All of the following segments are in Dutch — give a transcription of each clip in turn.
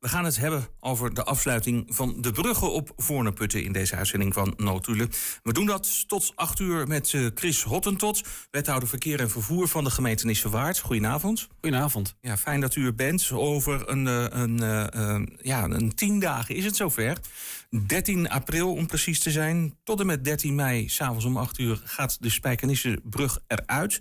We gaan het hebben over de afsluiting van de bruggen op Voorneputten in deze uitzending van Noodhulen. We doen dat tot 8 uur met eh, Chris Hottentot, wethouder verkeer en vervoer van de gemeente Nissewaard. Goedenavond. Goedenavond. Ja, fijn dat u er bent. Over een, eh, een, eh, ja, een tien dagen is het zover. 13 april om precies te zijn. Tot en met 13 mei, s'avonds om 8 uur, gaat de Spijkenissenbrug eruit.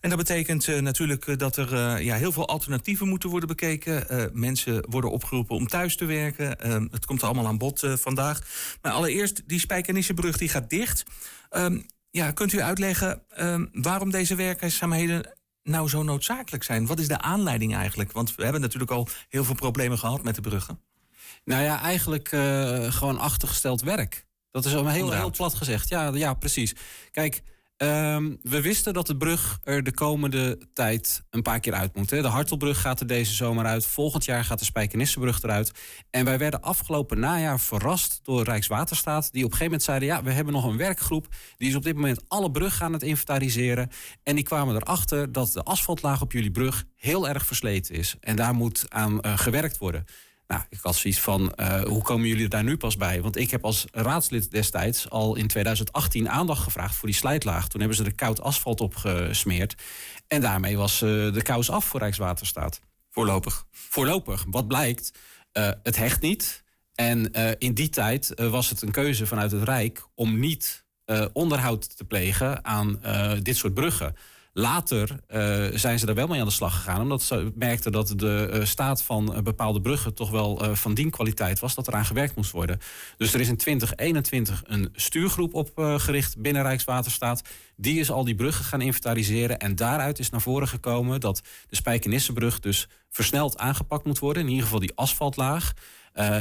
En dat betekent eh, natuurlijk eh, dat er eh, ja, heel veel alternatieven moeten worden bekeken. mensen worden opgeroepen om thuis te werken. Ehm, het komt allemaal aan bod vandaag. Maar allereerst, die Spijkenissenbrug die gaat dicht. Ehm, ja, kunt u uitleggen ehm, waarom deze werkzaamheden nou zo noodzakelijk zijn? Wat is de aanleiding eigenlijk? Want we hebben natuurlijk al heel veel problemen gehad met de bruggen. Nou ja, eigenlijk eh, gewoon achtergesteld werk. Dat is al heel, heel plat gezegd. Ja, ja precies. Kijk, ehm, we wisten dat de brug er de komende tijd een paar keer uit moet. Hè. De Hartelbrug gaat er deze zomer uit. Volgend jaar gaat de Spijkenissenbrug eruit. En wij werden afgelopen najaar verrast door Rijkswaterstaat. Die op een gegeven moment zeiden, ja, we hebben nog een werkgroep. Die is op dit moment alle bruggen aan het inventariseren. En die kwamen erachter dat de asfaltlaag op jullie brug heel erg versleten is. En daar moet aan eh, gewerkt worden. Nou, ik had zoiets van, eh, hoe komen jullie daar nu pas bij? Want ik heb als raadslid destijds al in 2018 aandacht gevraagd voor die slijtlaag. Toen hebben ze er koud asfalt op gesmeerd. En daarmee was eh, de kous af voor Rijkswaterstaat. Voorlopig. Voorlopig. Wat blijkt, eh, het hecht niet. En in die tijd was het een keuze vanuit het Rijk om niet onderhoud te plegen aan dit soort bruggen. Later eh, zijn ze daar wel mee aan de slag gegaan, omdat ze merkten dat de eh, staat van eh, bepaalde bruggen toch wel van die kwaliteit was dat eraan gewerkt moest worden. Dus er is in 2021 een stuurgroep opgericht binnen Rijkswaterstaat. Die is al die bruggen gaan inventariseren en daaruit is naar voren gekomen dat de Spijkenissenbrug dus versneld aangepakt moet worden, in ieder geval die asfaltlaag.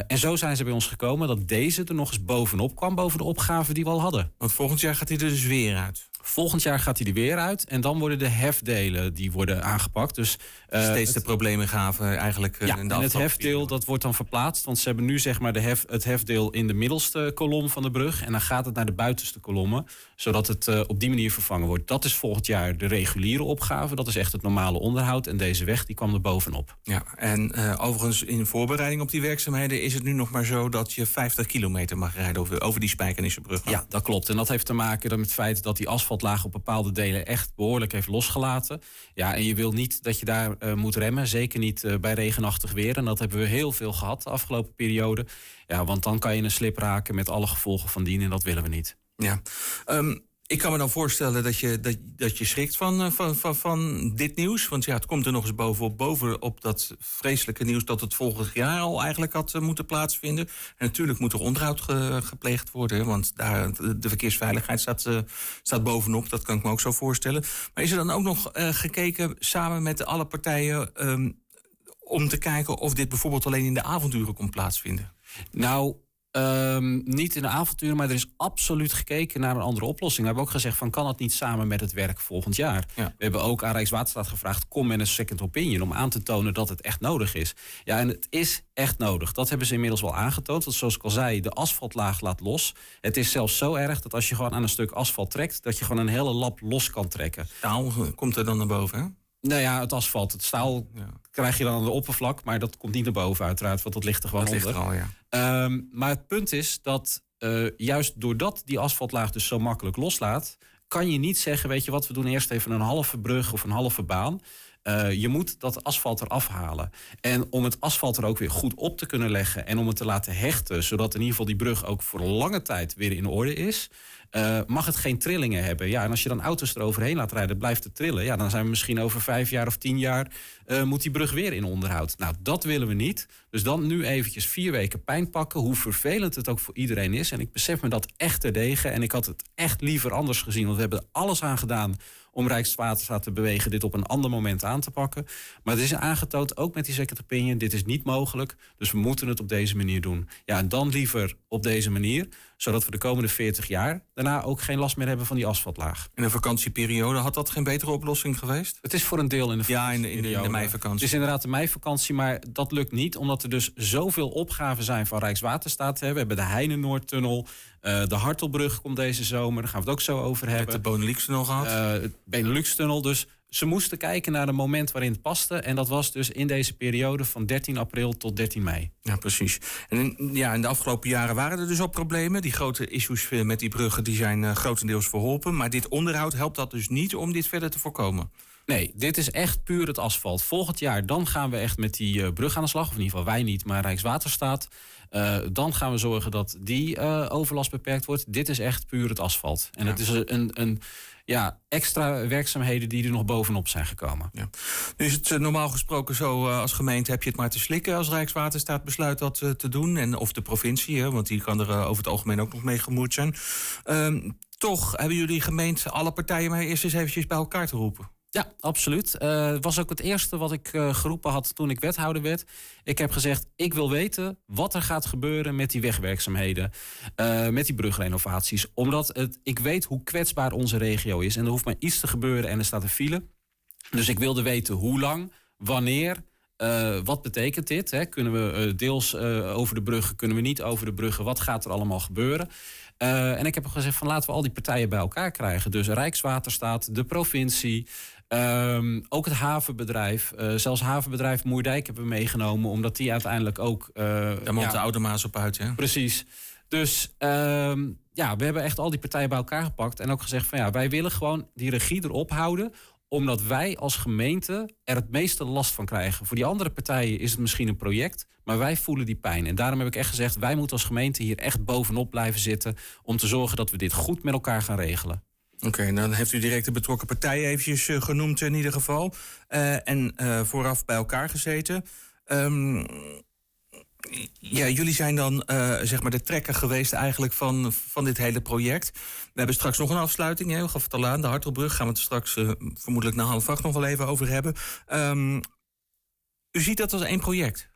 en zo zijn ze bij ons gekomen dat deze er nog eens bovenop kwam, boven de opgave die we al hadden. Want volgend jaar gaat hij er dus weer uit. Volgend jaar gaat hij er weer uit. En dan worden de hefdelen die worden aangepakt. Dus, eh, Steeds de problemen gaven eigenlijk eh, ja, en het hefdeel dat wordt dan verplaatst. Want ze hebben nu zeg maar de hef, het hefdeel in de middelste kolom van de brug. En dan gaat het naar de buitenste kolommen. Zodat het eh, op die manier vervangen wordt. Dat is volgend jaar de reguliere opgave. Dat is echt het normale onderhoud. En deze weg die kwam er bovenop. Ja, en overigens in voorbereiding op die werkzaamheden... is het nu nog maar zo dat je 50 kilometer mag rijden over, over die spijkenissenbrug. brug. Ja, dat klopt. En dat heeft te maken met het feit dat die asfalt op bepaalde delen echt behoorlijk heeft losgelaten. Ja, en je wil niet dat je daar eh, moet remmen. Zeker niet eh, bij regenachtig weer. En dat hebben we heel veel gehad de afgelopen periode. Ja, want dan kan je een slip raken met alle gevolgen van dien. En dat willen we niet. Ja. Ehm, ik kan me dan voorstellen dat je, dat, dat je schrikt van, eh, van, van, van dit nieuws. Want ja, het komt er nog eens bovenop, bovenop dat vreselijke nieuws dat het volgend jaar al eigenlijk had eh, moeten plaatsvinden. En natuurlijk moet er onderhoud gepleegd worden, want daar, de verkeersveiligheid staat, eh, staat bovenop. Dat kan ik me ook zo voorstellen. Maar is er dan ook nog gekeken samen met alle partijen ehm, om te kijken of dit bijvoorbeeld alleen in de avonduren kon plaatsvinden? Nou, Ehm, niet in de avonturen, maar er is absoluut gekeken naar een andere oplossing. We hebben ook gezegd van kan dat niet samen met het werk volgend jaar. We hebben ook aan Rijkswaterstaat gevraagd kom met een second opinion om aan te tonen dat het echt nodig is. Ja, en het is echt nodig. Dat hebben ze inmiddels wel aangetoond. Want zoals ik al zei, de asfaltlaag laat los. Het is zelfs zo erg dat als je gewoon aan een stuk asfalt trekt, dat je gewoon een hele lap los kan trekken. Staal eh, komt er dan naar boven. Hè? Nou ja, het asfalt, het staal krijg je dan aan de oppervlak, maar dat komt niet naar boven uiteraard, want dat ligt er gewoon onder. Ehm, maar het punt is dat uh, juist doordat die asfaltlaag dus zo makkelijk loslaat, kan je niet zeggen, weet je wat, we doen eerst even een halve brug of een halve baan. Eh, je moet dat asfalt eraf halen. En om het asfalt er ook weer goed op te kunnen leggen en om het te laten hechten, zodat in ieder geval die brug ook voor lange tijd weer in orde is, eh, mag het geen trillingen hebben. Ja, en als je dan auto's eroverheen laat rijden, blijft het trillen. Ja, dan zijn we misschien over vijf jaar of tien jaar eh, moet die brug weer in onderhoud. Nou, dat willen we niet. Dus dan nu eventjes vier weken pijn pakken, hoe vervelend het ook voor iedereen is. En ik besef me dat echt te degen. En ik had het echt liever anders gezien, want we hebben er alles aan gedaan om Rijkswaterstaat te bewegen dit op een ander moment aan te pakken. Maar het is aangetoond, ook met die second opinion, dit is niet mogelijk. Dus we moeten het op deze manier doen. Ja, en dan liever op deze manier zodat we de komende 40 jaar daarna ook geen last meer hebben van die asfaltlaag. In een vakantieperiode had dat geen betere oplossing geweest? Het is voor een deel in de Ja, in de, in de, meivakantie. Het is inderdaad de meivakantie, maar dat lukt niet. Omdat er dus zoveel opgaven zijn van Rijkswaterstaat. We hebben de Heinenoordtunnel. Uh, eh, de Hartelbrug komt deze zomer. Daar gaan we het ook zo over hebben. Met de Benelux-tunnel gehad. Uh, Benelux-tunnel. Dus ze moesten kijken naar een moment waarin het paste. En dat was dus in deze periode van 13 april tot 13 mei. Ja, precies. En ja, in de afgelopen jaren waren er dus al problemen. Die grote issues eh, met die bruggen die zijn eh, grotendeels verholpen. Maar dit onderhoud helpt dat dus niet om dit verder te voorkomen. Nee, dit is echt puur het asfalt. Volgend jaar dan gaan we echt met die eh, brug aan de slag. Of in ieder geval wij niet, maar Rijkswaterstaat. dan gaan we zorgen dat die overlast beperkt wordt. Dit is echt puur het asfalt. En het is een, een ja, extra werkzaamheden die er nog bovenop zijn gekomen. Ja. Nu is het eh, normaal gesproken zo, eh, als gemeente heb je het maar te slikken als Rijkswaterstaat besluit dat eh, te doen. En, of de provincie, want die kan er over het algemeen ook nog mee gemoeid zijn. Ehm, toch hebben jullie gemeente alle partijen maar eerst eens eventjes bij elkaar te roepen. Ja, absoluut. Het eh, was ook het eerste wat ik eh, geroepen had toen ik wethouder werd. Ik heb gezegd, ik wil weten wat er gaat gebeuren met die wegwerkzaamheden. Eh, met die brugrenovaties. Omdat het, ik weet hoe kwetsbaar onze regio is. En er hoeft maar iets te gebeuren en er staat een file. Dus ik wilde weten hoe lang, wanneer... wat betekent dit? Hè? Kunnen we deels over de bruggen, kunnen we niet over de bruggen? Wat gaat er allemaal gebeuren? en ik heb gezegd van laten we al die partijen bij elkaar krijgen. Dus Rijkswaterstaat, de provincie, Ehm, ook het havenbedrijf, uh, zelfs havenbedrijf Moerdijk hebben we meegenomen, omdat die uiteindelijk ook. Uh, Daar de oude Maas op uit, hè? Precies. Dus ehm, ja, we hebben echt al die partijen bij elkaar gepakt en ook gezegd van ja, wij willen gewoon die regie erop houden omdat wij als gemeente er het meeste last van krijgen. Voor die andere partijen is het misschien een project, maar wij voelen die pijn. En daarom heb ik echt gezegd, wij moeten als gemeente hier echt bovenop blijven zitten om te zorgen dat we dit goed met elkaar gaan regelen. Oké, nou dan heeft u direct de betrokken partijen eventjes eh, genoemd in ieder geval. Eh, en eh, vooraf bij elkaar gezeten. Um, ja, jullie zijn dan zeg maar de trekker geweest eigenlijk van, van dit hele project. We hebben straks nog een afsluiting, we gaf het al aan, de Hartelbrug. Gaan we het straks vermoedelijk na half acht nog wel even over hebben. Um, u ziet dat als één project?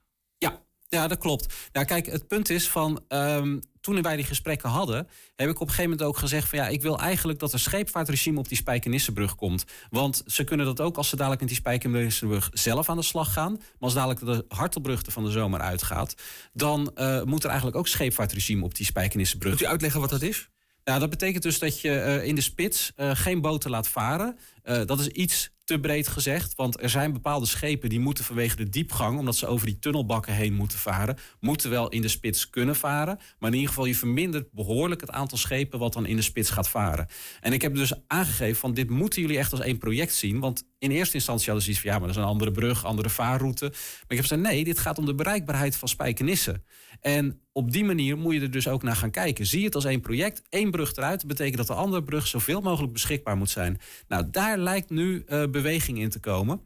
Ja, dat klopt. Nou, kijk, het punt is van. Um, toen wij die gesprekken hadden, heb ik op een gegeven moment ook gezegd: van ja, ik wil eigenlijk dat een scheepvaartregime op die Spijkenissenbrug komt. Want ze kunnen dat ook als ze dadelijk met die Spijkenissenbrug zelf aan de slag gaan. Maar als dadelijk de hartelbrug van de zomer uitgaat, dan eh, moet er eigenlijk ook scheepvaartregime op die Spijkenissenbrug. Moet u uitleggen wat dat is? Nou, dat betekent dus dat je eh, in de spits eh, geen boten laat varen. dat is iets te breed gezegd. Want er zijn bepaalde schepen die moeten vanwege de diepgang, omdat ze over die tunnelbakken heen moeten varen, moeten wel in de spits kunnen varen. Maar in ieder geval, je vermindert behoorlijk het aantal schepen wat dan in de spits gaat varen. En ik heb dus aangegeven van dit moeten jullie echt als één project zien. Want in eerste instantie hadden ze iets van ja, maar dat is een andere brug, andere vaarroute. Maar ik heb gezegd nee, dit gaat om de bereikbaarheid van Spijkenissen. En op die manier moet je er dus ook naar gaan kijken. Zie het als één project, één brug eruit. betekent dat de andere brug zoveel mogelijk beschikbaar moet zijn. Nou, daar lijkt nu eh, beweging in te komen.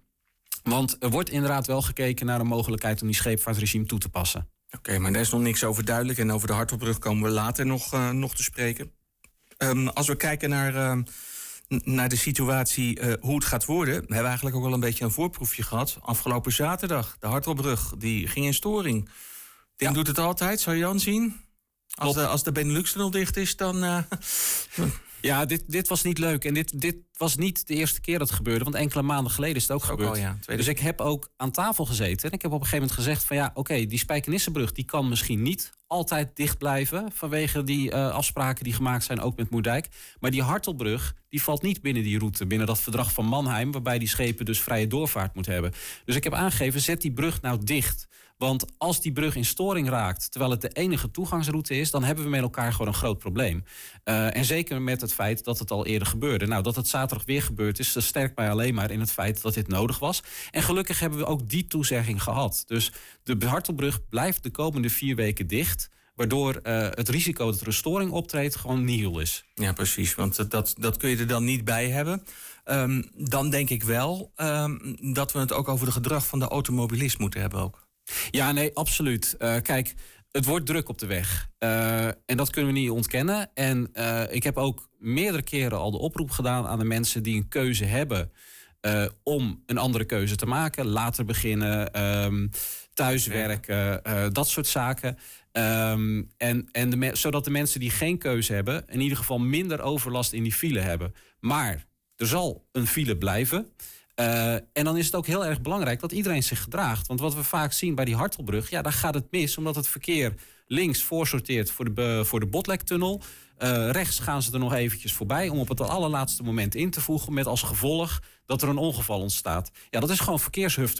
Want er wordt inderdaad wel gekeken naar de mogelijkheid om die scheepvaartregime toe te passen. Oké, maar daar is nog niks over duidelijk. En over de Hartelbrug komen we later nog, eh, nog te spreken. Ehm, als we kijken naar. Ehm, naar de situatie eh, hoe het gaat worden. We hebben eigenlijk ook al een beetje een voorproefje gehad. Afgelopen zaterdag, de Hartelbrug, die ging in storing. Tim doet het altijd, zou je dan zien? Als de, als de benelux dicht is, dan... Eh, ja, dit, dit was niet leuk. En dit, dit was niet de eerste keer dat het gebeurde, want enkele maanden geleden is het ook, ook gebeurd. Al, ja. Dus ik heb ook aan tafel gezeten en ik heb op een gegeven moment gezegd van ja, oké, die Spijkenissenbrug die kan misschien niet altijd dicht blijven vanwege die eh, afspraken die gemaakt zijn, ook met Moerdijk. Maar die Hartelbrug die valt niet binnen die route, binnen dat verdrag van Mannheim, waarbij die schepen dus vrije doorvaart moeten hebben. Dus ik heb aangegeven, zet die brug nou dicht. Want als die brug in storing raakt, terwijl het de enige toegangsroute is, dan hebben we met elkaar gewoon een groot probleem. Eh, en zeker met het feit dat het al eerder gebeurde. Nou, dat het zaterdag zaterdag weer gebeurd is, dat sterkt mij alleen maar in het feit dat dit nodig was. En gelukkig hebben we ook die toezegging gehad. Dus de Hartelbrug blijft de komende vier weken dicht. Waardoor eh, het risico dat restoring optreedt gewoon nihil is. Ja, precies. Want dat, dat kun je er dan niet bij hebben. Ehm, dan denk ik wel ehm, dat we het ook over het gedrag van de automobilist moeten hebben. Ook. Ja, nee, absoluut. Eh, kijk, het wordt druk op de weg. Eh, en dat kunnen we niet ontkennen. En ik heb ook meerdere keren al de oproep gedaan aan de mensen die een keuze hebben. Eh, om een andere keuze te maken. Later beginnen, um, thuiswerken, eh, dat soort zaken. Ehm, en en zodat de mensen die geen keuze hebben, in ieder geval minder overlast in die file hebben. Maar er zal een file blijven. Eh, en dan is het ook heel erg belangrijk dat iedereen zich gedraagt. Want wat we vaak zien bij die hartelbrug, ja, daar gaat het mis, omdat het verkeer Links voorsorteert voor de, voor de Botlektunnel. Eh, rechts gaan ze er nog eventjes voorbij om op het allerlaatste moment in te voegen met als gevolg dat er een ongeval ontstaat. Ja, dat is gewoon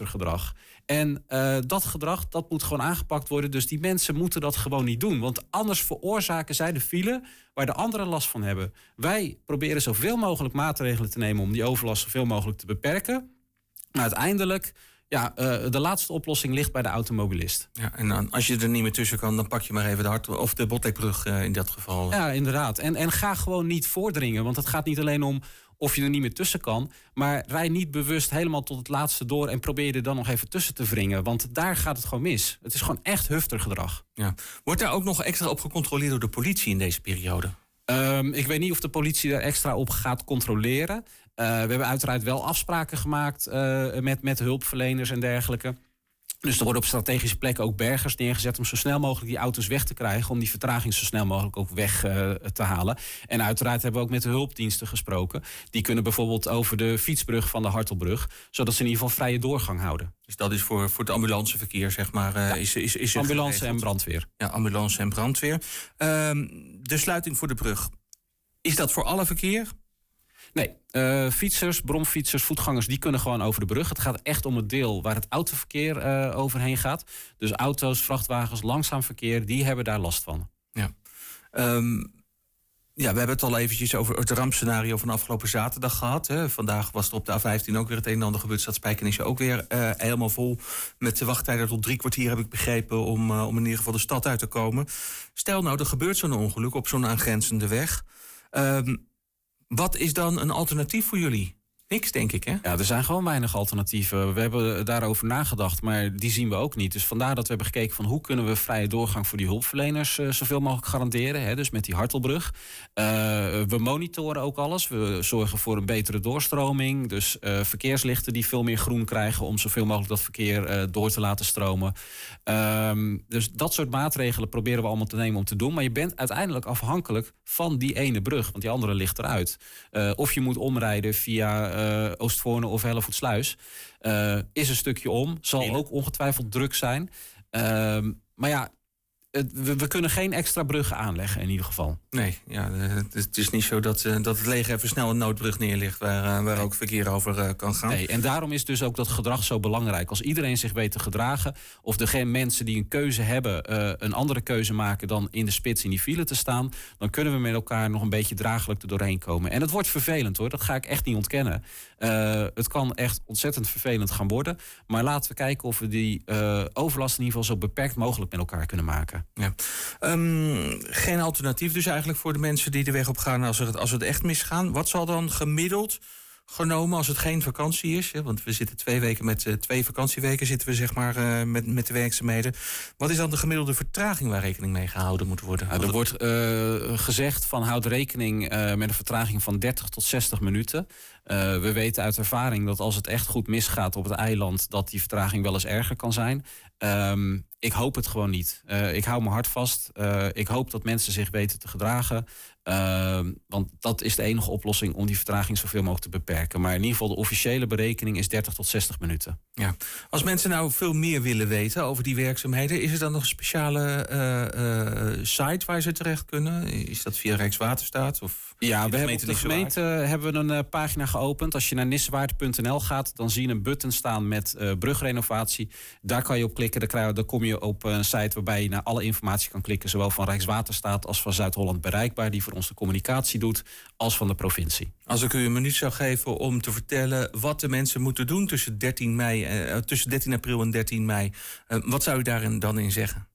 gedrag. En eh, dat gedrag, dat moet gewoon aangepakt worden. Dus die mensen moeten dat gewoon niet doen. Want anders veroorzaken zij de file waar de anderen last van hebben. Wij proberen zoveel mogelijk maatregelen te nemen om die overlast zoveel mogelijk te beperken. Maar uiteindelijk ja, eh, de laatste oplossing ligt bij de automobilist. Ja, en dan, als je er niet meer tussen kan, dan pak je maar even de hart of de botlekbrug eh, in dat geval. Ja, inderdaad. En, en ga gewoon niet voordringen. Want het gaat niet alleen om of je er niet meer tussen kan. Maar rij niet bewust helemaal tot het laatste door en probeer je er dan nog even tussen te wringen. Want daar gaat het gewoon mis. Het is gewoon echt hufter gedrag. Ja. Wordt daar ook nog extra op gecontroleerd door de politie in deze periode? Ehm, ik weet niet of de politie daar extra op gaat controleren. Eh, we hebben uiteraard wel afspraken gemaakt eh, met, met hulpverleners en dergelijke. Dus er worden op strategische plekken ook bergers neergezet om zo snel mogelijk die auto's weg te krijgen, om die vertraging zo snel mogelijk ook weg eh, te halen. En uiteraard hebben we ook met de hulpdiensten gesproken. Die kunnen bijvoorbeeld over de fietsbrug van de Hartelbrug, zodat ze in ieder geval vrije doorgang houden. Dus dat is voor, voor het ambulanceverkeer, zeg maar. Eh, ja. is, is, is ambulance en brandweer. Ja, ambulance en brandweer. Ehm, de sluiting voor de brug. Is dat voor alle verkeer? Nee, eh, fietsers, bromfietsers, voetgangers, die kunnen gewoon over de brug. Het gaat echt om het deel waar het autoverkeer eh, overheen gaat. Dus auto's, vrachtwagens, langzaam verkeer, die hebben daar last van. Ja. Ehm, ja, we hebben het al eventjes over het rampscenario van afgelopen zaterdag gehad. Hè. Vandaag was er op de A15 ook weer het een en ander gebeurd. Staat is ook weer eh, helemaal vol met de wachttijden tot drie kwartier, heb ik begrepen, om, om in ieder geval de stad uit te komen. Stel nou, er gebeurt zo'n ongeluk op zo'n aangrenzende weg. Ehm, wat is dan een alternatief voor jullie? Niks, denk ik, hè? Ja, er zijn gewoon weinig alternatieven. We hebben daarover nagedacht, maar die zien we ook niet. Dus vandaar dat we hebben gekeken van hoe kunnen we vrije doorgang voor die hulpverleners eh, zoveel mogelijk garanderen. Hè? Dus met die hartelbrug. Eh, we monitoren ook alles. We zorgen voor een betere doorstroming. Dus eh, verkeerslichten die veel meer groen krijgen om zoveel mogelijk dat verkeer door te laten stromen. Ehm, dus dat soort maatregelen proberen we allemaal te nemen om te doen. Maar je bent uiteindelijk afhankelijk van die ene brug, want die andere ligt eruit. of je moet omrijden via uh, Oostvoorne of Hellevoetsluis. Uh, is een stukje om, zal ook ongetwijfeld druk zijn. Ehm, maar ja, we, kunnen geen extra bruggen aanleggen in ieder geval. Nee, ja, het, het is niet zo dat, eh, dat het leger even snel een noodbrug neerlegt waar, eh, waar ook verkeer over eh, kan gaan. Nee, en daarom is dus ook dat gedrag zo belangrijk. Als iedereen zich weet te gedragen, of de mensen die een keuze hebben een andere keuze maken dan in de spits in die file te staan, dan kunnen we met elkaar nog een beetje draaglijk er doorheen komen. En het wordt vervelend hoor, dat ga ik echt niet ontkennen. het kan echt ontzettend vervelend gaan worden, maar laten we kijken of we die overlast in ieder geval zo beperkt mogelijk met elkaar kunnen maken. Ja. Ehm, geen alternatief dus eigenlijk voor de mensen die de weg op gaan als het, als het echt misgaan. Wat zal dan gemiddeld genomen als het geen vakantie is? Want we zitten twee weken met eh, twee vakantieweken zitten we zeg maar eh, met, met de werkzaamheden. Wat is dan de gemiddelde vertraging waar rekening mee gehouden moet worden? Ja, nou, er wordt eh, gezegd van houd rekening met een vertraging van 30 tot 60 minuten. we weten uit ervaring dat als het echt goed misgaat op het eiland, dat die vertraging wel eens erger kan zijn. Ehm, ik hoop het gewoon niet. Eh, ik hou mijn hart vast. Eh, ik hoop dat mensen zich weten te gedragen. Ehm, want dat is de enige oplossing om die vertraging zoveel mogelijk te beperken. Maar in ieder geval, de officiële berekening is 30 tot 60 minuten. Ja. Als mensen nou veel meer willen weten over die werkzaamheden, is er dan nog een speciale eh, eh, site waar ze terecht kunnen? Is dat via Rijkswaterstaat? Of ja, we hebben op de gemeente eh, hebben we een pagina geopend. Als je naar niswaard.nl gaat, dan zie je een button staan met brugrenovatie. Daar kan je op klikken. Dan, krijg, dan kom je op een site waarbij je naar alle informatie kan klikken, zowel van Rijkswaterstaat als van Zuid-Holland bereikbaar. Die ons communicatie doet, als van de provincie. Als ik u een minuut zou geven om te vertellen wat de mensen moeten doen tussen 13, mei, eh, eh tussen 13 april en 13 mei, eh, wat zou u daarin dan in zeggen?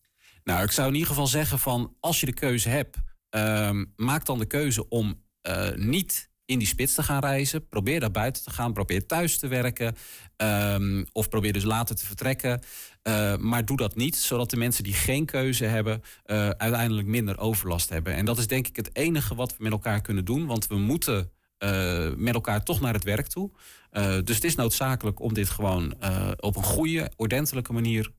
Nou, ik zou in ieder geval zeggen van als je de keuze hebt, ehm, maak dan de keuze om eh, niet in die spits te gaan reizen. Probeer daar buiten te gaan. Probeer thuis te werken. Ehm, of probeer dus later te vertrekken. Eh, maar doe dat niet, zodat de mensen die geen keuze hebben, eh, uiteindelijk minder overlast hebben. En dat is denk ik het enige wat we met elkaar kunnen doen. Want we moeten eh, met elkaar toch naar het werk toe. dus het is noodzakelijk om dit gewoon op een goede, ordentelijke manier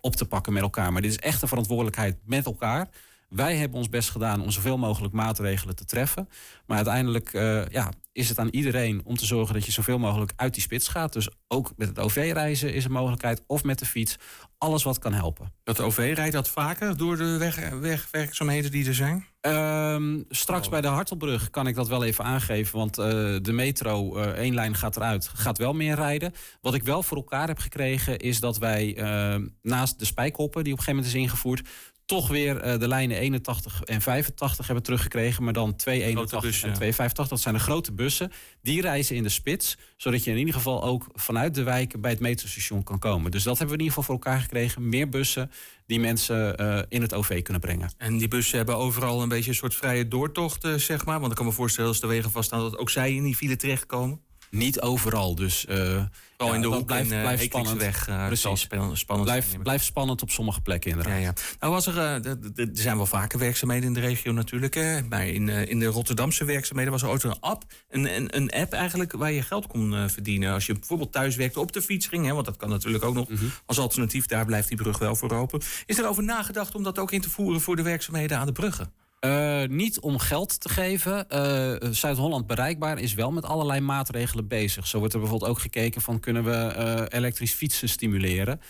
op te pakken met elkaar. Maar dit is echt een verantwoordelijkheid met elkaar. Wij hebben ons best gedaan om zoveel mogelijk maatregelen te treffen. Maar uiteindelijk eh, ja, is het aan iedereen om te zorgen dat je zoveel mogelijk uit die spits gaat. Dus ook met het OV-reizen is een mogelijkheid. Of met de fiets. Alles wat kan helpen. Dat OV rijdt dat vaker door de weg, wegwerkzaamheden die er zijn? Ehm, straks bij de Hartelbrug kan ik dat wel even aangeven. Want eh, de metro, uh, één lijn gaat eruit, gaat wel meer rijden. Wat ik wel voor elkaar heb gekregen is dat wij ehm, naast de spijkhoppen... die op een gegeven moment is ingevoerd toch weer eh, de lijnen 81 en 85 hebben teruggekregen. Maar dan 281 en 285. Dat zijn de grote bussen. Die reizen in de spits. Zodat je in ieder geval ook vanuit de wijken bij het metrostation kan komen. Dus dat hebben we in ieder geval voor elkaar gekregen. Meer bussen die mensen eh, in het OV kunnen brengen. En die bussen hebben overal een beetje een soort vrije doortocht, eh, zeg maar. Want ik kan me voorstellen als de wegen vaststaan dat ook zij in die file terechtkomen niet overal. Dus uh, oh, ja, in de blijft, eh, spannend. Weg, eh, spannend. Blijft blijf spannend op sommige plekken inderdaad. Nou was er, er zijn wel vaker werkzaamheden in de regio natuurlijk. Hè. in, in de Rotterdamse werkzaamheden was er ooit een app. Een, een, app eigenlijk waar je geld kon verdienen. Als je bijvoorbeeld thuis werkte op de fiets ging. Hè, want dat kan natuurlijk ook nog mhm. als alternatief. Daar blijft die brug wel voor open. Is er over nagedacht om dat ook in te voeren voor de werkzaamheden aan de bruggen? Eh, niet om geld te geven. Eh, Zuid-Holland bereikbaar is wel met allerlei maatregelen bezig. Zo wordt er bijvoorbeeld ook gekeken van kunnen we uh, elektrisch fietsen stimuleren.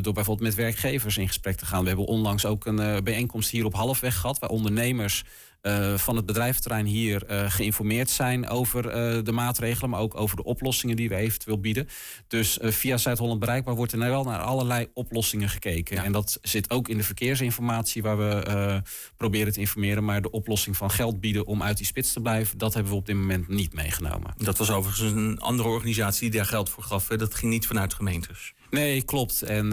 door bijvoorbeeld met werkgevers in gesprek te gaan. We hebben onlangs ook een bijeenkomst hier op halfweg gehad, waar ondernemers eh, van het bedrijventerrein hier eh, geïnformeerd zijn over eh, de maatregelen, maar ook over de oplossingen die we eventueel bieden. Dus via Zuid-Holland bereikbaar wordt er wel naar allerlei oplossingen gekeken. En dat zit ook in de verkeersinformatie waar we proberen te informeren. Maar de oplossing van geld bieden om uit die spits te blijven, dat hebben we op dit moment niet meegenomen. Dat was overigens een andere organisatie die daar geld voor gaf. Dat ging niet vanuit gemeentes. Nee, klopt. En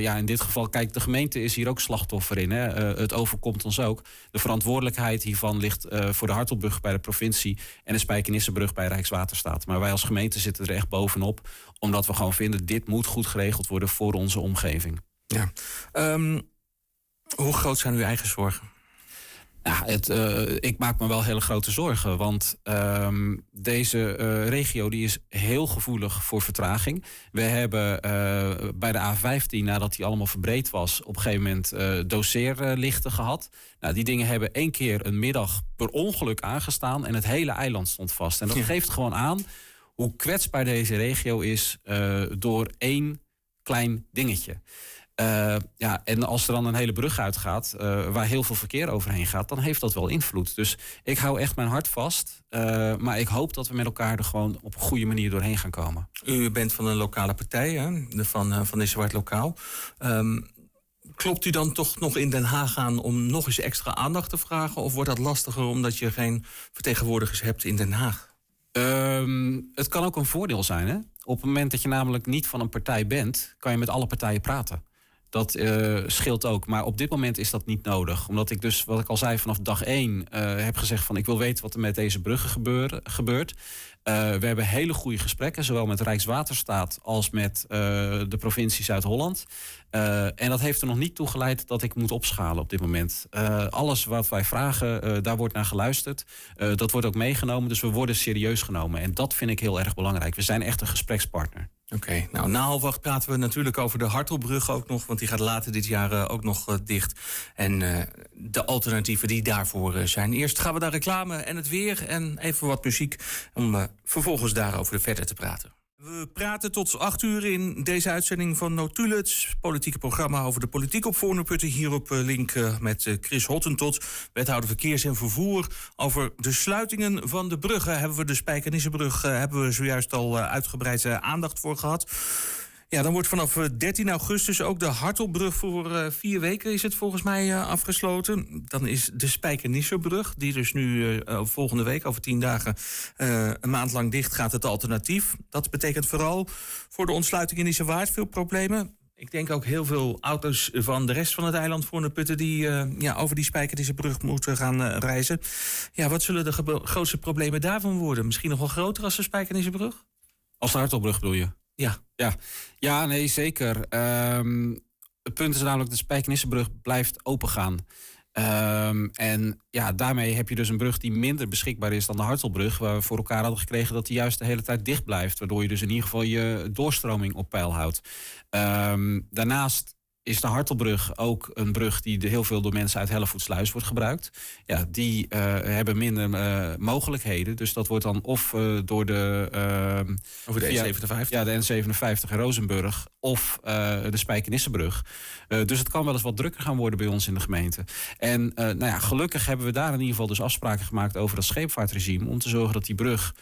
ja, in dit geval, kijk, de gemeente is hier ook slachtoffer in. Hè? het overkomt ons ook. De verantwoordelijkheid hier van ligt eh, voor de Hartelbrug bij de provincie en de Spijkenissenbrug bij Rijkswaterstaat. Maar wij als gemeente zitten er echt bovenop, omdat we gewoon vinden dit moet goed geregeld worden voor onze omgeving. Ja. Ehm, hoe groot zijn uw eigen zorgen? Nou, het, eh, ik maak me wel hele grote zorgen, want ehm, deze eh, regio die is heel gevoelig voor vertraging. We hebben eh, bij de A15, nadat die allemaal verbreed was, op een gegeven moment doseerlichten gehad. Nou, die dingen hebben één keer een middag per ongeluk aangestaan en het hele eiland stond vast. En dat geeft gewoon aan hoe kwetsbaar deze regio is door één klein dingetje. Eh, ja, en als er dan een hele brug uitgaat, eh, waar heel veel verkeer overheen gaat, dan heeft dat wel invloed. Dus ik hou echt mijn hart vast. Eh, maar ik hoop dat we met elkaar er gewoon op een goede manier doorheen gaan komen. U bent van een lokale partij, hè? De van, van de Zwart Lokaal. Ehm, klopt u dan toch nog in Den Haag aan om nog eens extra aandacht te vragen? Of wordt dat lastiger omdat je geen vertegenwoordigers hebt in Den Haag? Ehm, het kan ook een voordeel zijn. Hè? Op het moment dat je namelijk niet van een partij bent, kan je met alle partijen praten. Dat eh, scheelt ook. Maar op dit moment is dat niet nodig. Omdat ik dus, wat ik al zei, vanaf dag één eh, heb gezegd van ik wil weten wat er met deze bruggen gebeuren, gebeurt. Eh, we hebben hele goede gesprekken, zowel met Rijkswaterstaat als met de provincie Zuid-Holland. en dat heeft er nog niet toe geleid dat ik moet opschalen op dit moment. alles wat wij vragen, daar wordt naar geluisterd. dat wordt ook meegenomen, dus we worden serieus genomen. En dat vind ik heel erg belangrijk. We zijn echt een gesprekspartner. Oké, nou na half praten we natuurlijk over de Hartelbrug ook nog, want die gaat later dit jaar eh, ook nog eh, dicht. En eh, de alternatieven die daarvoor zijn. Eerst gaan we daar reclame en het weer en even wat muziek om vervolgens daarover verder te praten. We praten tot acht uur in deze uitzending van Notulets, politieke programma over de politiek op Voorneputten. Hier op eh, Link eh, met eh, Chris Hottentot, wethouder verkeers en vervoer. Over de sluitingen van de bruggen hebben we de Spijkenissenbrug hebben we zojuist al uitgebreid aandacht voor gehad. Ja, dan wordt vanaf 13 eh, augustus ook de Hartelbrug voor eh, vier weken is het volgens mij eh, afgesloten. Dan is de Spijkenisserbrug, die dus nu volgende week, over tien dagen, een maand lang dicht gaat, het alternatief. Dat betekent vooral voor de ontsluiting in waard veel problemen. Ik denk ook heel veel auto's van de rest van het eiland voor de putten die ja, over die Spijkenisserbrug moeten gaan reizen. Ja, wat zullen de grootste problemen daarvan worden? Misschien nog wel groter als de Spijkenisserbrug? Als de Hartelbrug bedoel je? Ja, ja. ja nee, zeker. Ehm, het punt is namelijk dat de Spijkenissenbrug blijft opengaan. Ehm, en ja, daarmee heb je dus een brug die minder beschikbaar is dan de Hartelbrug, waar we voor elkaar hadden gekregen dat die juist de hele tijd dicht blijft, waardoor je dus in ieder geval je doorstroming op peil houdt. Ehm, daarnaast is de Hartelbrug ook een brug die heel veel door mensen uit Hellevoetsluis wordt gebruikt. Ja, die eh, hebben minder eh, mogelijkheden. Dus dat wordt dan of eh, door de... Ehm, over de N57? Ja, de N57 in Rozenburg of de Spijkenissenbrug. dus het kan wel eens wat drukker gaan worden bij ons in de gemeente. En nou ja, gelukkig hebben we daar in ieder geval dus afspraken gemaakt over dat scheepvaartregime... om te zorgen dat die brug...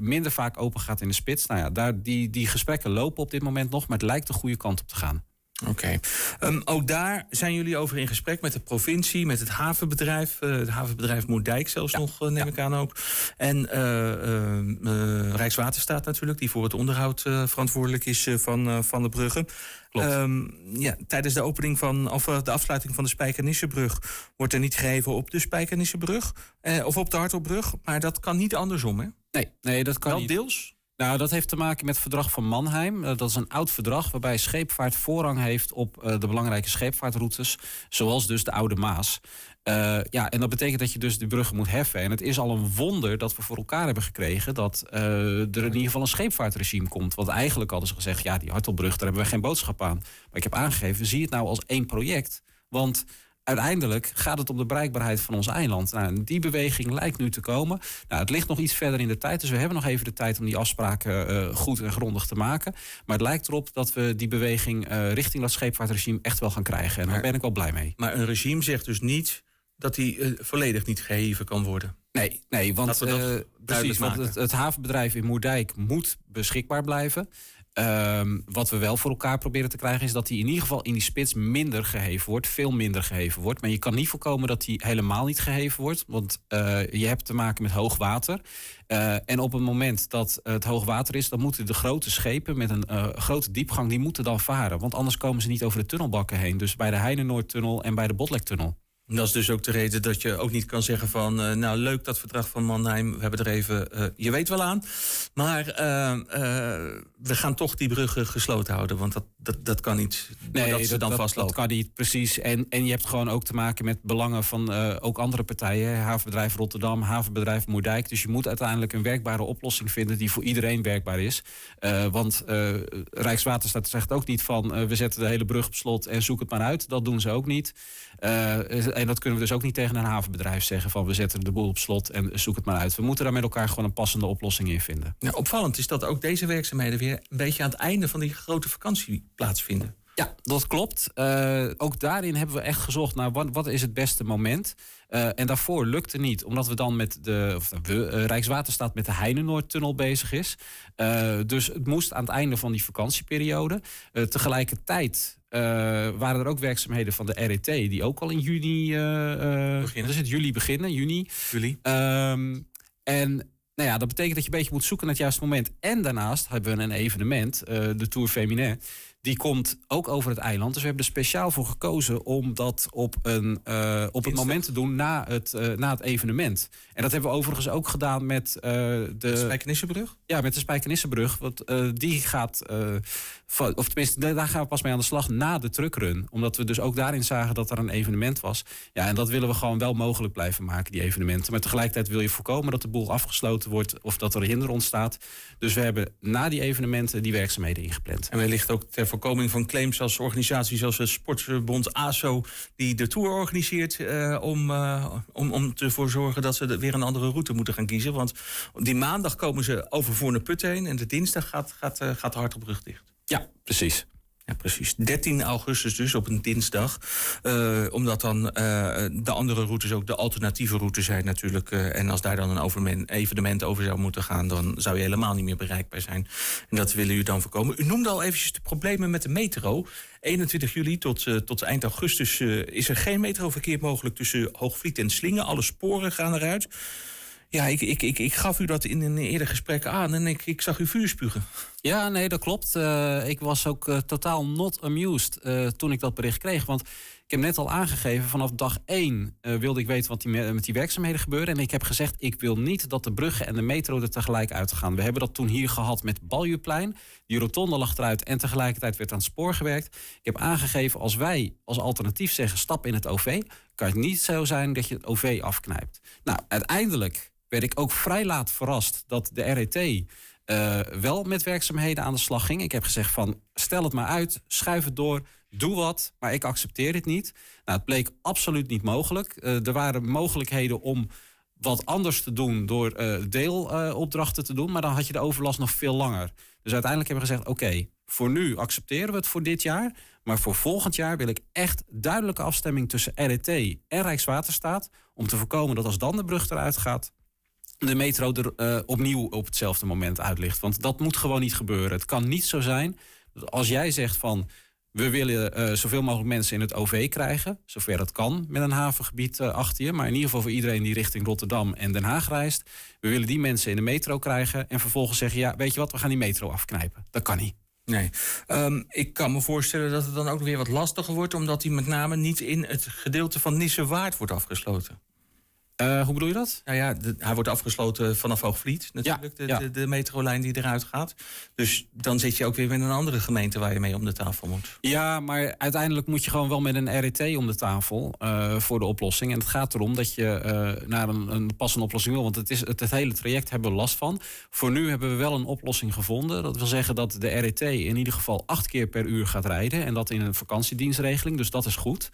minder vaak open gaat in de spits. Nou ja, daar, die, die gesprekken lopen op dit moment nog, maar het lijkt de goede kant op te gaan. Oké. Ehm, ook daar zijn jullie over in gesprek met de provincie, met het havenbedrijf. Uh, het havenbedrijf Moerdijk zelfs nog, eh, neem ik aan ook. En eh, Rijkswaterstaat natuurlijk, die voor het onderhoud verantwoordelijk is van, van de bruggen. Klopt. Ehm, ja, tijdens de opening van, of de afsluiting van de Spijkenissebrug wordt er niet gegeven op de Spijkenissebrug. of op de Hartelbrug. Maar dat kan niet andersom, hè? Nee, nee dat kan Wel niet. deels? Nou, dat heeft te maken met het verdrag van Mannheim. Eh, dat is een oud verdrag waarbij scheepvaart voorrang heeft op eh, de belangrijke scheepvaartroutes, zoals dus de Oude Maas. Eh, ja, en dat betekent dat je dus de bruggen moet heffen. En het is al een wonder dat we voor elkaar hebben gekregen dat er in ieder geval een scheepvaartregime komt. Want eigenlijk hadden ze gezegd, ja, die Hartelbrug, daar hebben we geen boodschap aan. Maar ik heb aangegeven, zie het nou als één project. Want uiteindelijk gaat het om de bereikbaarheid van ons eiland. Nou, die beweging lijkt nu te komen. Nou, het ligt nog iets verder in de tijd, dus we hebben nog even de tijd om die afspraken eh, goed en grondig te maken. Maar het lijkt erop dat we die beweging eh, richting dat scheepvaartregime echt wel gaan krijgen. En daar ben ik wel blij mee. Maar een regime zegt dus niet dat die eh, volledig niet geheven kan worden. Nee, nee want, precies, want het, het havenbedrijf in Moerdijk moet beschikbaar blijven. Ehm, wat we wel voor elkaar proberen te krijgen is dat hij in ieder geval in die spits minder geheven wordt, veel minder geheven wordt. Maar je kan niet voorkomen dat hij helemaal niet geheven wordt, want eh, je hebt te maken met hoogwater. Uh, eh, en op het moment dat het hoogwater is, dan moeten de grote schepen met een eh, grote diepgang, die moeten dan varen. Want anders komen ze niet over de tunnelbakken heen. Dus bij de Heine Noordtunnel en bij de Botlektunnel. Dat is dus ook de reden dat je ook niet kan zeggen van, eh, nou leuk dat verdrag van Mannheim, we hebben er even, eh, je weet wel aan, maar eh, we gaan toch die bruggen gesloten houden, want dat, dat, dat kan niet. Nee, dat, dan kan niet, precies. En, en je hebt gewoon ook te maken met belangen van ook andere partijen, havenbedrijf Rotterdam, havenbedrijf Moerdijk. Dus je moet uiteindelijk een werkbare oplossing vinden die voor iedereen werkbaar is. want Rijkswaterstaat zegt ook niet van, we zetten de hele brug op slot en zoek het maar uit. Dat doen ze ook niet. Eh, en dat kunnen we dus ook niet tegen een havenbedrijf zeggen van we zetten de boel op slot en zoek het maar uit. We moeten daar met elkaar gewoon een passende oplossing in vinden. Nou, opvallend is dat ook deze werkzaamheden weer een beetje aan het einde van die grote vakantie plaatsvinden. Ja, dat klopt. Eh, ook daarin hebben we echt gezocht naar wat, wat is het beste moment. Uh, en daarvoor lukte niet, omdat we dan met de of, Rijkswaterstaat met de Heinenoordtunnel bezig is. dus het moest aan het einde van die vakantieperiode. tegelijkertijd eh, waren er ook werkzaamheden van de RET, die ook al in juni uh, beginnen. Dus het juli beginnen, juni. Juli. Um, en nou ja, dat betekent dat je een beetje moet zoeken naar het juiste moment. En daarnaast hebben we een evenement, de Tour Feminin die komt ook over het eiland. Dus we hebben er speciaal voor gekozen om dat op, een, eh, op het moment te doen na het, eh, na het evenement. En dat hebben we overigens ook gedaan met eh, de... de Spijkenissenbrug? Ja, met de Spijkenissenbrug. Want die gaat, of tenminste, daar gaan we pas mee aan de slag na de truckrun. Omdat we dus ook daarin zagen dat er een evenement was. Ja, en dat willen we gewoon wel mogelijk blijven maken, die evenementen. Maar tegelijkertijd wil je voorkomen dat de boel afgesloten wordt of dat er hinder ontstaat. Dus we hebben na die evenementen die werkzaamheden ingepland. En wellicht ook ter voorkoming van claims als organisaties als Sportbond ASO, die de tour organiseert, eh, om, uh, om, om ervoor zorgen dat ze weer een andere route moeten gaan kiezen. Want die maandag komen ze over voor de put heen en de dinsdag gaat, gaat, eh, gaat rug dicht. Ja, precies. Ja, precies. 13 augustus dus, op een dinsdag. Eh, omdat dan eh, de andere routes ook de alternatieve routes zijn natuurlijk. Eh, en als daar dan een evenement over zou moeten gaan... dan zou je helemaal niet meer bereikbaar zijn. En dat willen u dan voorkomen. U noemde al eventjes de problemen met de metro. 21 juli tot, tot eind augustus is er geen metroverkeer mogelijk tussen Hoogvliet en Slingen. Alle sporen gaan eruit. Ja, ik, ik, ik, ik gaf u dat in een eerder gesprek aan en ik, ik zag u vuur spugen. Ja, nee, dat klopt. Eh, ik was ook eh, totaal not amused eh, toen ik dat bericht kreeg. Want ik heb net al aangegeven, vanaf dag één wilde ik weten wat die, met die werkzaamheden gebeurde. En ik heb gezegd, ik wil niet dat de bruggen en de metro er tegelijk uit gaan. We hebben dat toen hier gehad met Baljuplein. Die rotonde lag eruit en tegelijkertijd werd aan het spoor gewerkt. Ik heb aangegeven, als wij als alternatief zeggen stap in het OV... kan het niet zo zijn dat je het OV afknijpt. Nou, uiteindelijk werd ik ook vrij laat verrast dat de RET eh, wel met werkzaamheden aan de slag ging. Ik heb gezegd van stel het maar uit, schuif het door, doe wat, maar ik accepteer het niet. Nou, het bleek absoluut niet mogelijk. Eh, er waren mogelijkheden om wat anders te doen door eh, deelopdrachten te doen, maar dan had je de overlast nog veel langer. Dus uiteindelijk hebben we gezegd: oké, voor nu accepteren we het voor dit jaar, maar voor volgend jaar wil ik echt duidelijke afstemming tussen RET en Rijkswaterstaat om te voorkomen dat als dan de brug eruit gaat, de metro er eh, opnieuw op hetzelfde moment uitlicht, Want dat moet gewoon niet gebeuren. Het kan niet zo zijn dat als jij zegt van we willen eh, zoveel mogelijk mensen in het OV krijgen, zover dat kan met een havengebied eh, achter je, maar in ieder geval voor iedereen die richting Rotterdam en Den Haag reist, we willen die mensen in de metro krijgen en vervolgens zeggen ja, weet je wat, we gaan die metro afknijpen. Dat kan niet. Nee. Ehm, ik kan me voorstellen dat het dan ook weer wat lastiger wordt, omdat die met name niet in het gedeelte van Nissewaard wordt afgesloten. Eh, hoe bedoel je dat? Nou ja, hij wordt afgesloten vanaf Hoogvliet natuurlijk, de, De, metrolijn die eruit gaat. Dus dan zit je ook weer met een andere gemeente waar je mee om de tafel moet. Ja, maar uiteindelijk moet je gewoon wel met een RET om de tafel eh, voor de oplossing. En het gaat erom dat je eh, naar een, een passende oplossing wil, want het, is, het, hele traject hebben we last van. Voor nu hebben we wel een oplossing gevonden. Dat wil zeggen dat de RET in ieder geval acht keer per uur gaat rijden en dat in een vakantiedienstregeling, dus dat is goed.